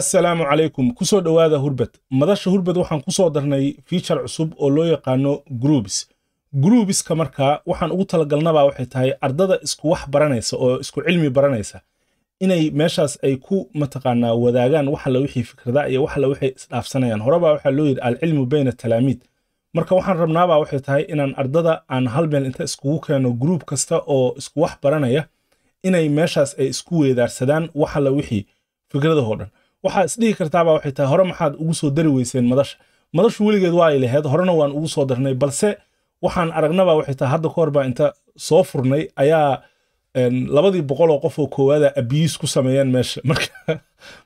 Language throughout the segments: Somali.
assalaamu calaykum kusoo dhowaada hurbad madasha hurbad waxaan kusoo darnay fiijar cusub oo loo yaqaano gruubis gruubiska markaa waxaan ugu talagalnaba waxay tahay ardada isku wax baranaysa oo isku cilmi baranaysa inay meeshaas ay ku mataqaanaa wadaagaan waxalla wixii fikrada iyo waxalla waxay isdhaafsanayaan horebaa waxaa loo yidhi alcilmu bayna talaamiid marka waxaan rabnaabaa waxay tahay inaan ardada aan hal meel inta iskugu keeno gruub kasta oo isku wax baranaya inay meeshaas ay isku weedaarsadaan waxalla wixii fikradahoo dhan waxaa isdhihi kartaaba waxay tahay hore maxaad ugu soo dari weyseen madasha madashu weligeed waa ay laheyd horena waan ugu soo darnay balse waxaan aragnaba waxay tahay hadda kahor baa inta soo furnay ayaa labadii boqoloo qof oo koowaada abiis ku sameeyeen meesha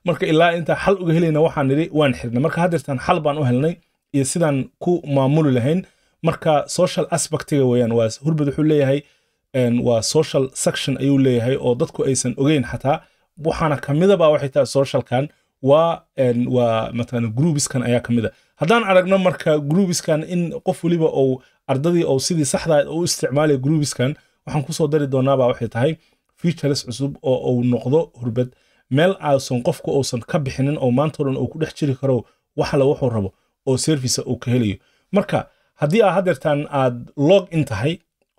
marka ilaa intaa xal uga helayna waxaan nidhi waan xirnay marka haddeertaan xal baan u helnay iyo sidaan ku maamuli lahayn marka social aspectiga weeyaan waa hurbad wuxuu leeyahay waa social section ayuu leeyahay oo dadku aysan ogeyn xataa waxaana kamidaba waxay tahay socialkan waa waa mataqaana groubskan ayaa ka mid a ah. haddaan aragno marka gruubiskan in qof weliba ou ardadii ou sidii saxda u isticmaalaya groubskan waxaan kusoo dari doonaabaa waxay tahay features cusub oo uu noqdo hurbad meel aason qofku uusan ka bixinin oo maanta o dhan uu ku dhex jiri karo waxala wuxuu rabo oo service uu ka helayo marka haddii aa hadeertaan aad log in tahay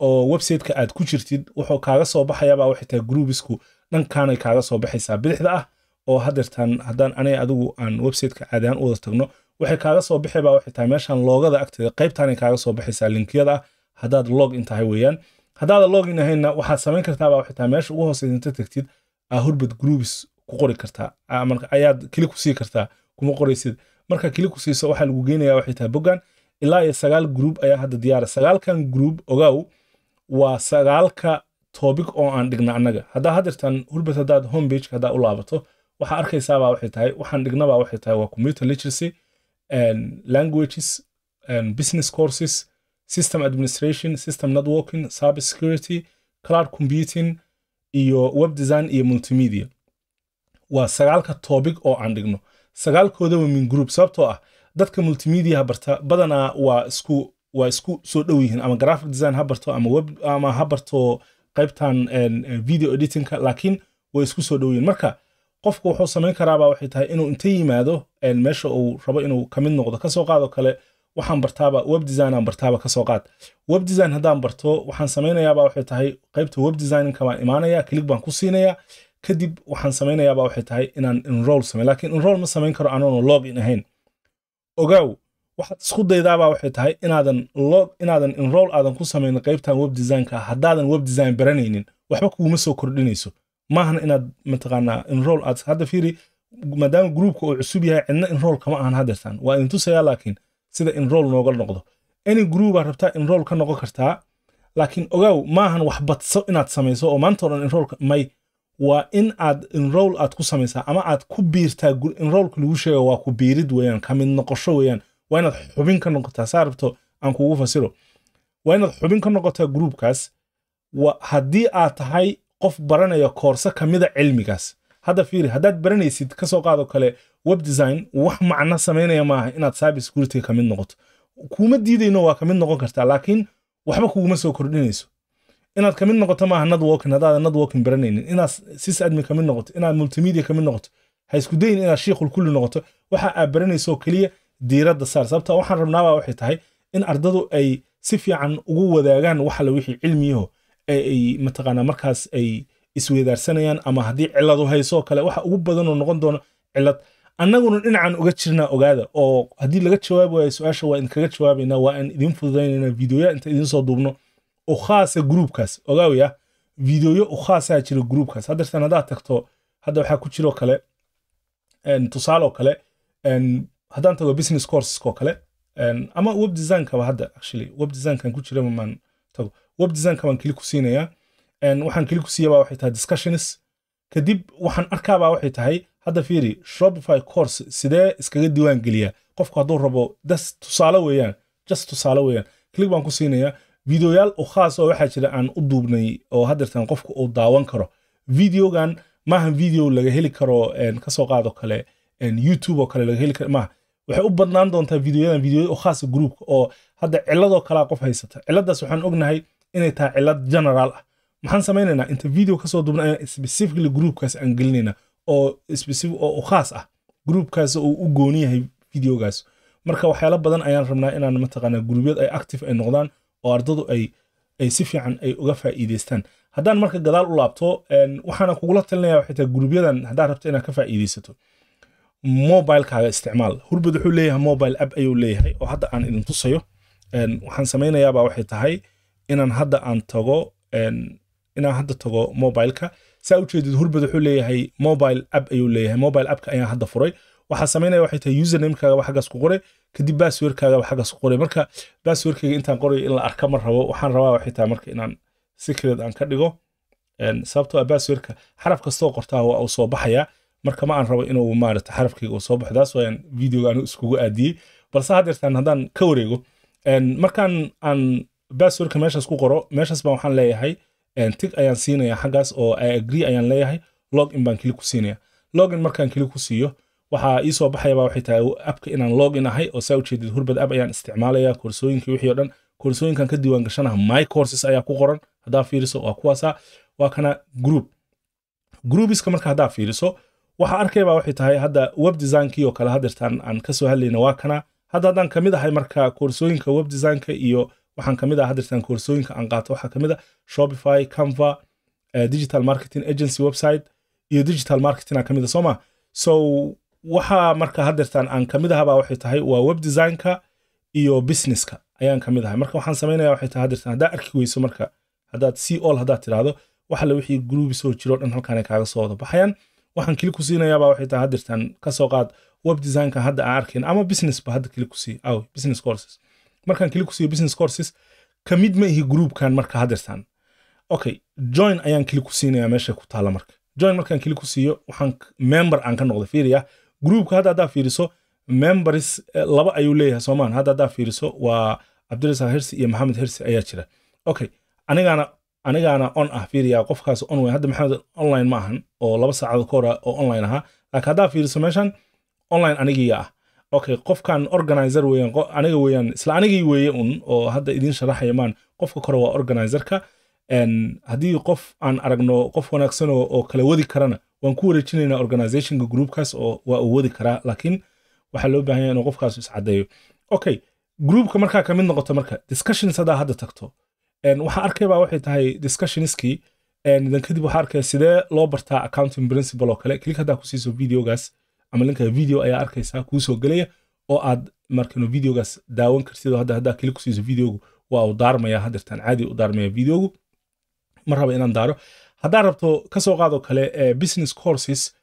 oo websiteka aad ku jirtid wuxuu kaaga soo baxayaabaa waxay tahay groubsku dhankaanay kaaga soo baxaysaa bidixda ah oo hadeertaan haddaan aniga adigu aan websiteka caadihaan u wada tagno waxay kaaga soo baxay baa waxay tahay loogada agteeda qaybtaanay kaaga soo baxaysaa linkiyada ah haddaad tahay weeyaan haddaada login ahaynna waxaad samayn kartaa baa meesha ugu hooseysa inta tagtid hurbad groups ku qori kartaa ayaad kili ku kartaa kuma qoraysid marka kili ku waxaa lagu geenayaa waxay tahay ilaa iyo sagaal group ayaa hadda diyaara sagaalkan group ogaw waa sagaalka topic oo aan dhigna annaga haddaa hurbad haddaad hombage hadaa u laabato waxaa arkaysaabaa waxay tahay waxaan dhignabaa waxay tahay waa computer literacy languages business courses system administration system networking cyber security cloud computing iyo web design iyo multimedia waa sagaalka topic oo aan dhigno sagaalkoodaba min group sababtoo ah dadka multimediaha barta badanaa waa isku waa isku soo dhow yihiin ama graphic design ha barto ama web ama ha barto qaybtan video editingka laakiin way isku soo dhow yihiin marka qofku wuxuu samayn karaaba waxay tahay inuu inta yimaado meesha uu rabo inuu kamid noqdo kasoo qaado kale waxaan bartaaba web designan bartaaba kasoo qaad web design haddaan barto waxaan samaynayaaba waxay tahay qaybta web designinka baan imaanaya kilig baan ku siinaya kadib waxaan samaynayaaba waxay tahay inaan enroll samayn laakiin enroll ma samayn karo anoonu log in ahayn ogaaw waxaad isku daydaaba waxay tahay inaadan log inaadan enroll aadan ku samaynin qaybtan web designka haddaadan web design baranaynin waxba kuuma soo kordhinayso maahan inaad mataqaanaa enroll aad hadda fiiri maadaama groupka oo cusub yahay cidna enroll kama ahan hadeertaan waa idin tusayaa laakiin sida enroll nooga noqdo any groupa rabtaa enroll ka noqon kartaa laakiin ogaaw maahan wax badso inaad samayso oo maanta o dhan may waa in aad enroll aad ku samaysaa ama aad ku biirtaa enrollka lagu sheega waa ku biirid weeyaan ka noqosho weeyaan waa inaad xubin ka noqotaa saa rabto aan kugu fasiro waa inaad xubin ka noqotaa groupkaas haddii aad tahay qof baranaya koorso kamida cilmigaas hadda fiiri haddaad baranaysid kasoo qaado kale web design wax macno samaynaya maaha inaad cyber security kamid noqoto kuuma diidayno waa kamid noqon kartaa laakiin waxba kuguma soo kordhinayso inaad kamid noqoto maaha networking haddaada networking baranaynin inaad sysadmin kamid noqoto inaad multimedia kamid noqoto ha isku dayin inaad shiikhul kulli noqoto waxa aad baranaysoo keliya diiradda saar sababta waxaan rabnaabaa waxay tahay in ardadu ay si fiican ugu wadaagaan waxala wixii cilmiyaho ay mataqaanaa markaas ay isweydaarsanayaan ama haddii ciladu hayso kale waxa ugu badanoo noqon doono cilad annaguna dhinacan uga jirnaa ogaada oo haddii laga jawaabi waayo su-aasha waa idinkaga jawaabaynaa waa aan idiin fududaynayna videoya inta idiin soo duubno u gruubkaas ogaawaya videoyo u jira gruubkaas haddartan haddaad tagto hadda waxaa ku jiroo kale tusaaloo kale haddaan tago business coursesko kale ama web designka hadda actually web designkan ku jira maan tago web designka baan keli ku siinayaa waxaan keli ku siiyaba waxay tahay discussions kadib waxaan arkaabaa waxay tahay hadda fiiri shopify course sidee iskaga diiwaan geliyaa qofku hadduu rabo das tusaale weeyaan just tusaale weeyaan click baan ku siinayaa videoyaal oo khaas oo waxaa jira aan u duubnay oo hadeertan qofku uu daawan karo videogan maaha video laga heli karo kasoo qaado kale youtube oo kale laga heli karo maaha waxay u badnaan doontaa videoyadan videoya oo khaasa groupka oo hadda ciladoo kalea qof haysata ciladaas waxaan ognahay inay tahay cilad generaal ah maxaan samaynaynaa inta video kasoo duubna ayaan specifically groupkaas aan gelinaynaa oo specific oo khaas ah groupkaas oo u gooni yahay videogaas marka waxyaalo badan ayaan rabnaa inaan mataqaanaa gurubyad ay active ay noqdaan oo ardadu ay ay si fiican ay uga faa'iidaystaan haddaan marka gadaal u laabto waxaana kugula talinaya waxay tahay haddaad rabto inaad ka faa'iidaysato mobilekaaga isticmaal hurbad wuxuu leeyahay mobile app ayuu leeyahay oo hadda aan idin tusayo waxaan samaynayaabaa waxay tahay inaan hadda aan tago inaan hadda tago mobileka saa ujeedid hurbad wuxuu leeyahay mobile app ayuu leeyahay mobile appka ayaan hadda furay waxaa samaynaya waxay tahay usernamekaaga wax xaggaas ku qoray kadib basswordkaaga wax xaggaas ku qoray marka basswordkayga intaan qorayo in la arka ma rabo waxaan rabaa waxay tahay marka inaan secret aan ka dhigo sababtoo ah basswordka xaraf kastoo qortaa waa uu soo baxayaa marka ma aan rabo inuu maarata xarafkayga uu soo baxo daas waayaan videoga anu iskugu aadiyey balse haddeertaan haddaan ka wareego markaan aan basorka meeshaas ku qoro meeshaasba waxaan leeyahay tig ayaan siinaya xaggaas oo i agree ayaan leeyahay login baan kili ku siinaya login markaan kili ku siiyo waxaa ii baxayaba waxay tahay abka inaan login ahay oo saa ujeedid hurbad ab ayaan isticmaalaya koorsooyinkii wixii o dhan koorsooyinkan ka diiwaan my courses ayaa ku qoran haddaa fiiriso waa kuwaasa waa kana group groubiska marka haddaa fiiriso waxaa arkaybaa waxay tahay hadda web designkii oo kale hadeertaan aan kasoo hadlayna waa kana hadda haddaan kamid ahay marka koorsooyinka web designka iyo waxaan kamid ah hadirtan koorsooyinka aan qaato waxaa kamid ah shopify canva eh, digital marketing agency website iyo digital marketing aa kamid ah sooma so waxaa marka hadirtan aan kamid ahaba waxay tahay waa web designka iyo businesska ayaan kamid ahay marka waxaan samaynaya waxay tahay hadirtan haddaa arki weyso marka haddaad c all haddaad tidhaahdo waxale wixii gruubi soo dhan halkaan kaaga soo wada baxayaan waxaan kili ku siinayaaba waxay tahay hadirtan kasoo qaad web designka hadda aan arkayn ama businessba hadda kili ku sii aw business courses markaan keli kusiiyo business courses ka ma ihi groupkan marka hadeertaan okay join ayaan keli ku siinayaa meeshay ku taalla marka join markaan keli ku siiyo waxaan member aan ka noqday fiiriya groupka hadda haddaa fiiriso members eh, laba ayuu leeyahay soomaan hadda haddaa fiiriso waa cabdirasaaq hersi iyo maxamed hersi ayaa jira okay anigaana anigaana on ah fiiriya qofkaas on wey hadda maxamed online ma ahan oo laba saacadood ka oo online ahaa laakiin haddaa fiiriso meeshan online anigiiya ah okay qofkan organizer weyan aniga weyan isla anigii weeye un oo hadda idiin sharaxaya maan qofka kore waa organizerka haddii qof aan aragno qof wanaagsan oo kala wadi karana waan ku wareejinaynaa organizationka groupkaas oo waa uu wadi karaa laakiin waxaa loo baahan inuu qofkaas iscadeeyo okay groupka markaa ka noqoto marka discussions haddaa hadda tagto waxaa arkaybaa waxay tahay discussionskii dan kadib waxaa arkaya sidee loo bartaa accounting principle oo kale klik haddaa ku videogaas ama linka video ayaa arkaysaa kuusoo gelaya oo aad markan videogaas daawan karsidoo hadda haddaa kili kusiiso videogu waa u daarmaya hadeertaan caadi u daarmaya videogu ma raba inaan daaro haddaa rabto kasoo qaadoo kale eh, business courses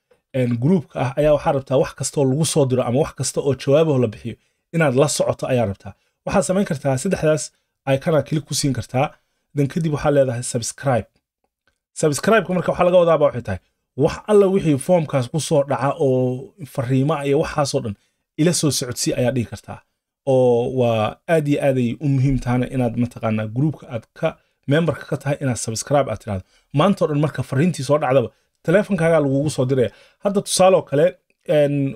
groupka ah ayaa waxaa rabtaa wax kastaoo lagu soo diro ama wax kasta oo jawaabaho la bixiyo inaad la socoto ayaa rabtaa waxaad samayn kartaa saddexdaas icanaa kilig ku siin kartaa dan kadib waxaa leedahay subscribe subscribeka marka waxaa laga wadaaba waxay tahay wax alla wixii foomkaas ku soo dhaca oo fariima iyo waxaasoo dhan ila soo socodsi ayaa dhihi kartaa oo waa aad iyo aaday u muhiim tahana inaad mataqaanaa gruubka aad ka memberka ka tahay inaad subscribe aad tirahdo maantao dhan marka fariintii soo dhacdaba teleefonkaagaa lagugu soo diraya hadda tusaaloo kale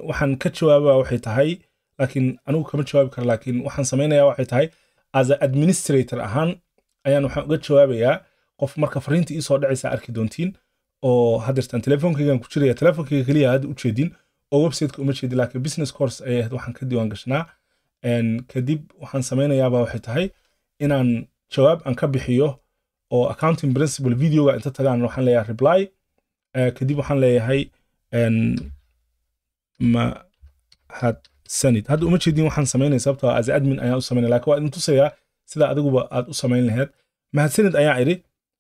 waxaan ka jawaaba waxay tahay laakiin anigu kama jawaabi karo laakiin waxaan samaynayaa waxay tahay as a administrator ahaan ayaan waxaan uga jawaabayaa qof marka fariinta iisoo dhacaysa arki doontiin oo hadeertaan telefonkaygan ku jiraya telefonkayga keliya hadda ujeedin oo websiteka uma jeedin laakiin business course ayay ahayd waxaan ka diiwaan gashnaa kadib waxaan samaynayaabaa waxay tahay inaan jawaab aan ka bixiyo oo accounting principle videoga inta tagaan waxaan leeyahay reply eh, kadib waxaan leeyahay mahadsanid hadda uma jeedin waxaan samaynaya sababtoo ah as admin ayaan u samaynaya lakiin waa idin tusayaa sida adiguba aad u samayn laheyd mahadsanid ayaan idhi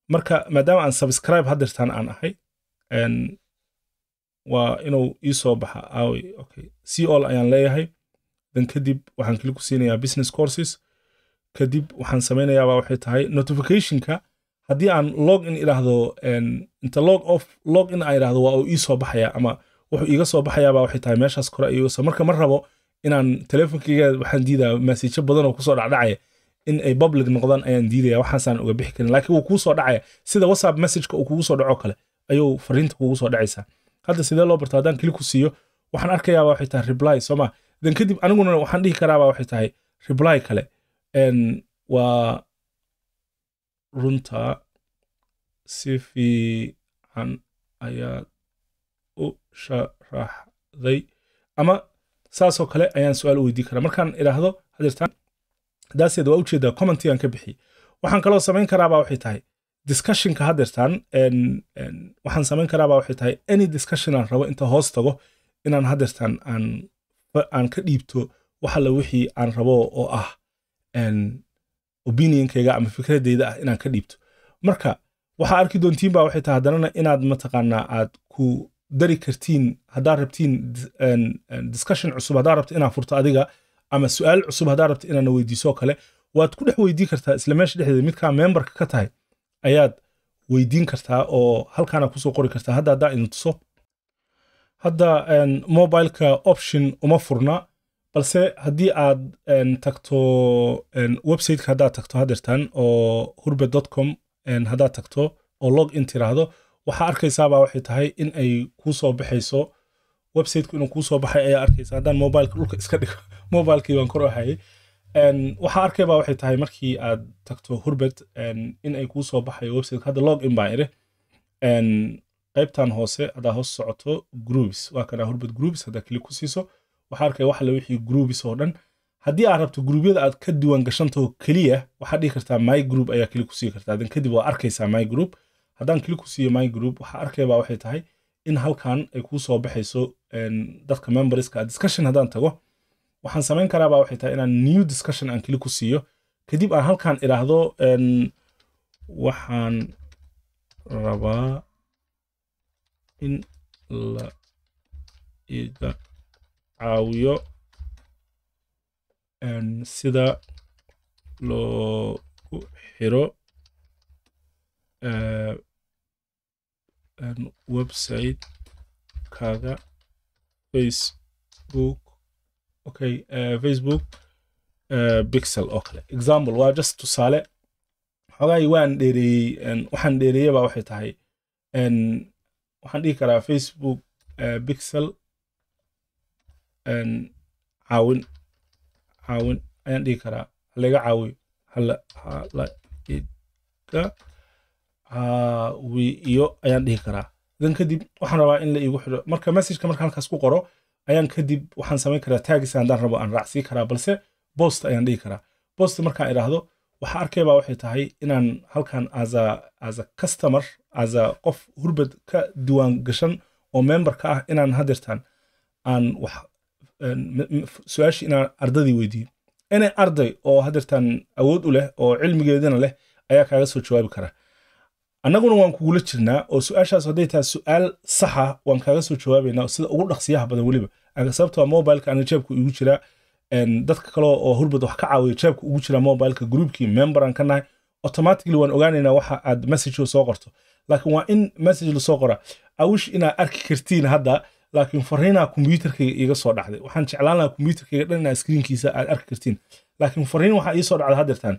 marka maadaama aan subscribe hadirtaan aan ahay waa inuu ii soo baxa aawey okay c all ayaan leeyahay dan kadib waxaan kali ku siinayaa business courses kadib waxaan samaynayaabaa waxay tahay notificationka haddii aan log in idhaahdo inta log off log in aan idhahdo waa uu ii soo baxaya ama wuxuu iiga soo baxayaabaa waxay tahay meeshaas kore ayuusa marka ma rabo inaan teleefonkayga waxaan diidaa masiijo badanoo kusoo dhacdhacaya in ay public noqdaan ayaan diidaya waxaasaan uga bixi karin laakiin wuu kuu soo dhacaya sida whatsapp messageka uu kugu soo dhaco kale ayuu fariinta kugu soo dhacaysaa hadda sidee loo barto haddaan kili ku siiyo waxaan arkayaaba waxay tahay reply sooma dan kadib aniguna waxaan dhihi karaaba waxay tahay reply kale waa runta si fiican ayaad u sharaxday ama saasoo kale ayaan su-aal u weydii karaa markaan idhaahdo hadeertaan daaseed waa ujeedaa commenty aan ka bixiye waxaan kaloo samayn karaaba waxay tahay discussionka haddeertaan waxaan samayn karaabaa waxay tahay any discussion aan rabo inta hoos tago inaan haddeertaan aan aan ka dhiibto waxalla wixii aan rabo oo ah opinionkayga ama fikradeyda ah inaan ka dhiibto marka waxaa arki doontiin baa waxay tahay haddanana inaad mataqaanaa aad ku dari kartiin haddaad rabtiin discussion cusub haddaad rabto inaad furto adiga ama su-aal cusub haddaa rabta inaadna weydiisoo kale waad ku dhex weydiin kartaa isla meesha dhexdeeda midkaa memberka ka tahay ayaad weydiin kartaa oo halkaana kusoo qori kartaa hadda haddaa idin hadda mobileka option uma furna balse haddii aad tagto websiteka haddaad tagto hadeertan oo hurbe com haddaad tagto oo log in tiraahdo waxaa arkaysaabaa waxay tahay in ay kuu baxayso websiteku inuu kuu baxay ayaa arkaysa haddaan mobileka dhulka iska dhigo mobilkii baan kor u hayay waxaa arkaybaa waxay tahay markii aad tagto hurbed in ay kuu baxayo website hadda log in baan idhi qaybtan hoose adaa hoos socoto groovis waa kana ah hurbed groovis haddaa kili ku siiso waxaa arkaya wax wixii groovis oo dhan haddii aad rabto gruubyada aad ka diwan gashantaho keliya waxaad dhihi kartaa my group ayaa kili ku kartaa dan kadib waa arkaysaa my group haddaan kili ku my group waxaa arkaybaa waxay tahay in halkan ay kuu baxayso dadka memberska discussion haddaan tago waxaan samayn karaaba waxay tahay inaan new discussion aan kili ku siiyo kadib aan halkan idhaahdo waxaan rabaa in la iga caawiyo sida loogu xiro e, website kaga facebook okay eh, facebook bixel eh, oo kale example waa just tusaale xoogaay waan dheereeyey waxaan dheereeyaba waxay tahay waxaan dhihi karaa facebook bixel eh, caawin caawin ayaan dhihi karaa halayga caawiyo halaiga caawiyo ayaan dhihi karaa idan kadib waxaan rabaa in la iigu xido marka messageka marka halkaas ku qoro ayaan kadib waxaan samayn karaa taagisa hadaan rabo aan raacsii karaa balse bost ayaan dhihi karaa bost markaan idhaahdo waxa arkaybaa waxay tahay inaan halkan as a customer as qof hurbad ka diwaan gashan oo memberka ah inaan hadeertaan aan wax su-aashii inaan ardadii weydiiyo inay arday oo hadeertaan awood u leh oo cilmigeedina leh ayaa kaaga soo jawaabi karaa annaguna waan kugula jirnaa oo su-aashaas hadday tahay su-aal saxa waan kaaga soo jawaabaynaa oo sida ugu dhaqsiyaha badan weliba sababtoo ah mobilka ana jeebka igu jiraa dadka kale oo hurbad wax ka caawiya jeebka ugu jira mobilka groupkii memberaan ka nahay automatically waan ogaanaynaa waxa aad message soo qorto laakiin waa in message lasoo qora awish inaad arki kartiin hadda laakiin fariinaa kombyuutarkayga iiga soo dhacday waxaan jeclaan lahaa kombyuutarkayga dhan inaa screenkiisa aad arki kartiin laakiin fariin waxaa ii soo dhacda hadeertaan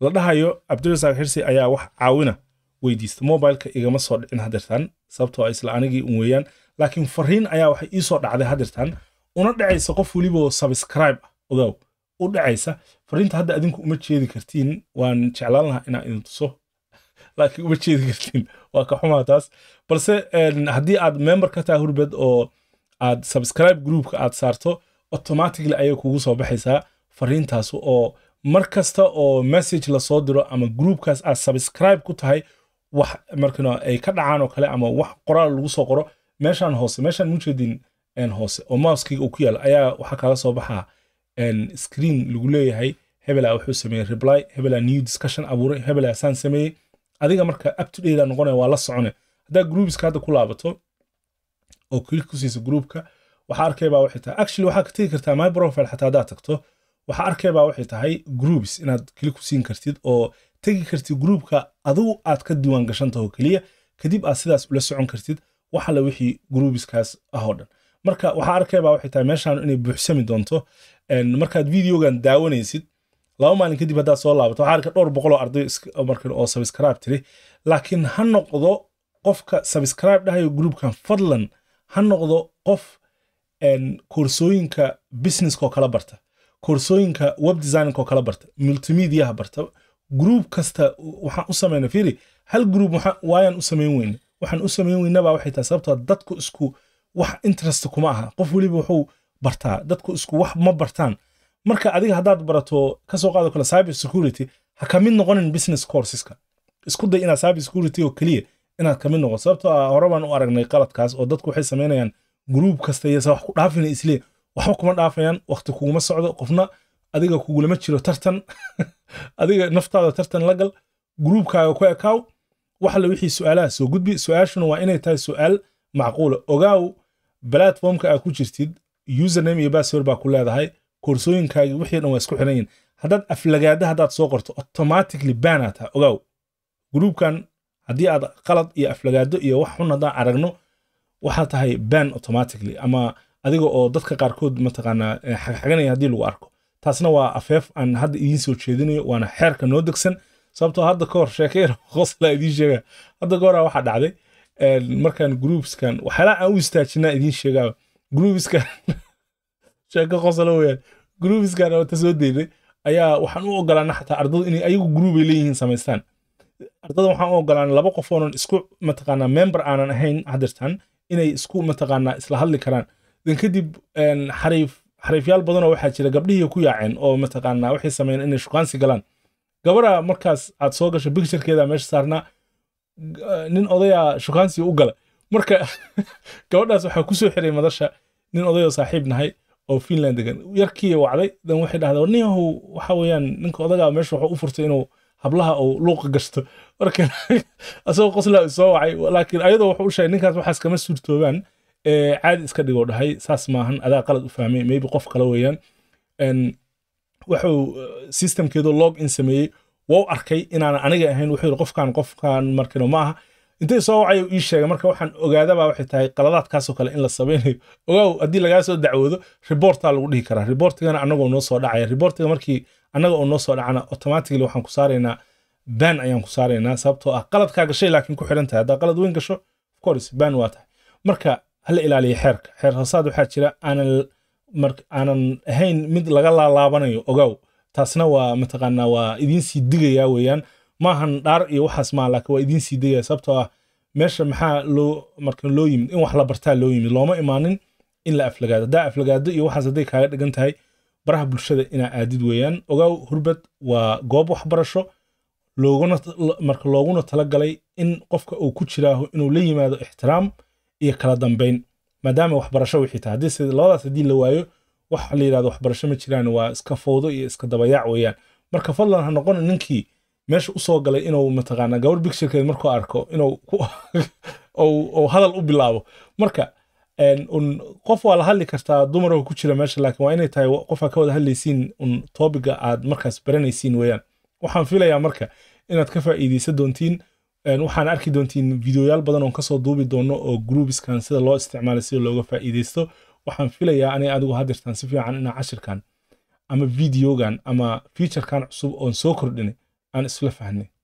la dhahayo cabdirasaaq xirsi ayaa wax caawina weydiista mobilka igama soo dhicin hadirtan sababtoo ah isla anigii un weeyaan laakiin fariin ayaa waxay iisoo dhacday hadeertaan una dhacaysa qof weliboo sabscribe ah odaw u dhacaysa fariinta hadda adinku uma jeedi kartiin waan jeclaan lahaa inaa idin tuso laakiin uma jeedi kartiin waa ka xumaa taas balse haddii aad member ka taha hurbed oo aad subscribe groupka aad saarto automatically ayay kugu soo baxaysaa fariintaas oo markasta oo message lasoo diro ama groupkaas aad subscribe ku tahay wax markana ay ka dhacaan oo kale ama wax qoraal lagu soo qoro meeshaan hoose meeshaan ujeedin hoose oo mouskiga uu ku yaala ayaa waxaa kaga soo baxaa screen lagu leeyahay hebelaa wuxuu sameeyey reply hebelaa new discussion abuuray hebelaa saan sameeyey adiga marka uptodayda noqonaya waa la socone haddaa groupiska hadda ku laabato oo klik ku siisa groupka waxaa arkaybaa waxay tahay actually waxaa ka tegi kartaa my profile xataa haddaad tagto waxaa arkaybaa waxay tahay groups inaad klik ku siin kartid oo tegi kartid gruubka adugu aad ka diwaan gashan taho keliya kadib aad sidaas ula socon kartid wax wixii gruubiskaas ahoo dhan marka waxaa arkaybaa waxay tahay meeshaan inay buuxsami doonto markaad videogan daawanaysid laba maalin kadib haddaad soo laabato waxaa arka dhowr boqoloo arday oo sabscribe tiri laakiin ha noqdo qofka sabscribe dhahayo gruubkan fadlan ha noqdo qof koorsooyinka businesskoo kala barta koorsooyinka web designkoo kala barta multimediaha barta gruub kasta waxaan u samayna firi hal gruub waayaan u samayn weyne waxaan u samayn weynabaa waxay tahay sababtoo ah dadku isku wax interest kuma aha qof weliba wuxuu bartaa dadku isku wax ma bartaan marka adiga haddaad barato kasoo qaado kale cyber security ha kamid noqonin business courseska isku day inaad cyber security oo keliya inaad ka mid noqon sababtoo ah hore u aragnay qaladkaas oo dadku waxay samaynayaan gruub kasta iyo wax ku dhaafina islee waxba kuma dhaafayaan waqti kuguma socdo qofna adiga kugulama jiro tartan adiga naftaada tartan la gal gruubkaaga ku ekaaw waxle wixii su-aalaha soo gudbi su-aashuna waa inay tahay su-aal macquula ogaaw platformka aa ku jirtid username iyo bassword baa ku leedahay koorsooyinkaagii wixii dhan waa isku xiran yihin haddaad aflagaada haddaad soo qorto automatically baanaa taha ogaaw gruubkan haddii aad qalad iyo aflagaado iyo wax xun haddaan aragno waxaa tahay ban automatically ama adiga oo dadka qaarkood mataqaanaa eh, xagxaganaya haddii lagu arko taasna waa afeef aan hadda idiin soo jeedinayo waana xeerka noo degsan sababtoo ah hadda ka hor sheekeyar qosla idiin sheega hadda ka ah waxaa dhacday markaan groupskan waxyaalaha aan u istaajinaa idiin sheegaa groupskan sheeko qosla weyaan groupskan oo ta soo ayaa waxaan u ogolaana xataa ardadu inay ayagu group ay leeyihiin samaystaan ardada waxaan u ogolaana laba qof oonan isku mataqaanaa member aanan ahayn haddirtan inay isku mataqaanaa isla hadli karaan dan kadib xariif xariifyaal badanoo waxaa jira gabdhihii ku yaaceen oo mataqaanaa waxay sameeyeen inay shuqaansi galaan gabadha markaas aad soo gasho bicturekeeda meesha saarnaa nin odayaa shuqaansi u gala marka gabadhaas waxaa ku xiray madasha nin odayoo saaxiib nahay oo finland degan yarkii wacday dan waxay dhahdaa ninyahu waxa weeyaan ninka odagaa meesha wuxuu u furtay inuu hablaha uu luuqa gashto marka asagoo qoslaa soo wacay laakiin ayadoo wuxuu u sheegay ninkaas waxaas kama suurtoobaan caadi iska dhigo dhahay saas maahan adaa qalad u fahmay maybe qof kale weeyaan wuxuu uh, systemkeedu log in sameeyey wou arkay inaanan aniga ahayn wuxuu yidhi qofkaan qofkaan markino maaha intay soo wacayo ii sheegay marka waxaan ogaadabaa waxay tahay qaladaadkaasoo kale in la samaynayo ogaaw haddii lagaa soo dacwoodo riboortaa lagu dhihi karaa riboortigana annagoo noo soo dhacaya riboortiga markii annaga oo noo soo dhacana automatically waxaan ku saaraynaa ban ayaan ku saaraynaa sababtoo ah qaladkaa gashay laakiin ku xidhan tahay haddaa qalad weyn gasho of course ban waa tahay marka la ilaaliya xeerka xeer rasaad waxaa jira aanan ahayn mid laga laalaabanayo ogow taasna waa mataqaanaa waa idiin sii digayaa weeyaan maahan dhaar iyo waxaas maa laakiin waa idiin sii digaya sababtoo ah meesha maxaa loo marka loo yimid in wax la bartaa loo yimid looma imaanin in la aflagaado haddaa aflagaado iyo waxaas hadday kaaga dhigan tahay baraha bulshada inaa aadid weeyaan ogow hurbad waa goob waxbarasho looguna marka looguna tala galay in qofka uu ku jiraaho inuu la yimaado ixtiraam iyo kala dambeyn maadaama waxbarasho wixii tahay haddii labadaas haddii la waayo waxa la yidhahdo waxbarasho ma jiraan waa iska fowdo iyo iska dabayac weeyaan marka fadlan ha noqon ninkii meesha usoo galay inuu mataqaana gawar bicturekeed markuu arko inuu uu hadal u bilaabo marka qof waa la hadli kartaa dumaroo ku jira meesha laakiin waa inay tahay qofaa ka wada hadlaysiin un toobiga aad markaas baranaysiin weeyaan waxaan filayaa marka inaad ka faa'iidaysa doontiin waxaan arki doontiin videoyaal badan oon kasoo duubi doono oo groubskan sida loo isticmaala sida looga faa'iidaysto waxaan filayaa anay adigu hadirtaan si fiican inaa cashirkan ama videogan ama fiaturekan cusub oon soo kordhinay aan isla fahnay